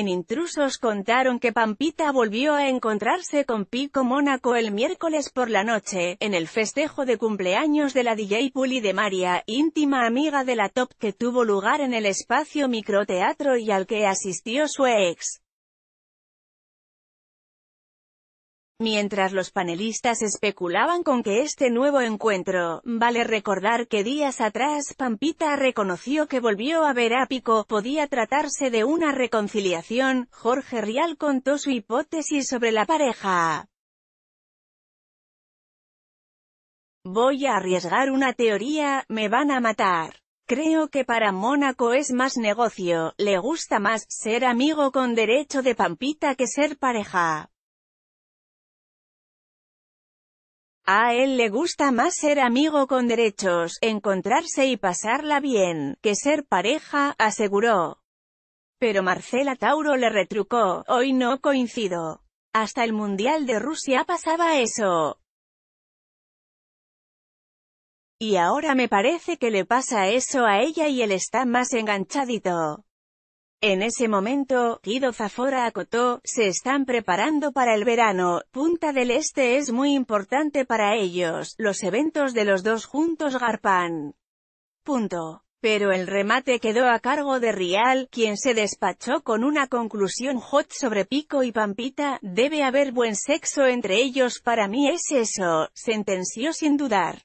En Intrusos contaron que Pampita volvió a encontrarse con Pico Mónaco el miércoles por la noche, en el festejo de cumpleaños de la DJ Puli de María, íntima amiga de la top que tuvo lugar en el espacio microteatro y al que asistió su ex. Mientras los panelistas especulaban con que este nuevo encuentro, vale recordar que días atrás Pampita reconoció que volvió a ver a Pico, podía tratarse de una reconciliación, Jorge Rial contó su hipótesis sobre la pareja. Voy a arriesgar una teoría, me van a matar. Creo que para Mónaco es más negocio, le gusta más ser amigo con derecho de Pampita que ser pareja. A él le gusta más ser amigo con derechos, encontrarse y pasarla bien, que ser pareja, aseguró. Pero Marcela Tauro le retrucó, hoy no coincido. Hasta el Mundial de Rusia pasaba eso. Y ahora me parece que le pasa eso a ella y él está más enganchadito. En ese momento, Guido Zafora acotó, se están preparando para el verano, Punta del Este es muy importante para ellos, los eventos de los dos juntos garpan. Punto. Pero el remate quedó a cargo de Rial, quien se despachó con una conclusión hot sobre Pico y Pampita, debe haber buen sexo entre ellos para mí es eso, sentenció sin dudar.